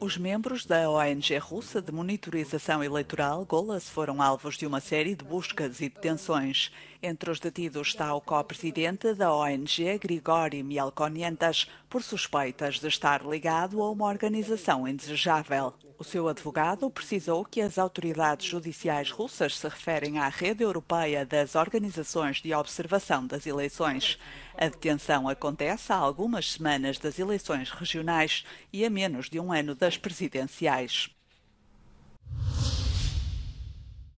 Os membros da ONG russa de monitorização eleitoral Golas foram alvos de uma série de buscas e detenções. Entre os detidos está o co-presidente da ONG, Grigori Mielkonientas, por suspeitas de estar ligado a uma organização indesejável. O seu advogado precisou que as autoridades judiciais russas se referem à rede europeia das organizações de observação das eleições. A detenção acontece a algumas semanas das eleições regionais e a menos de um ano das presidenciais.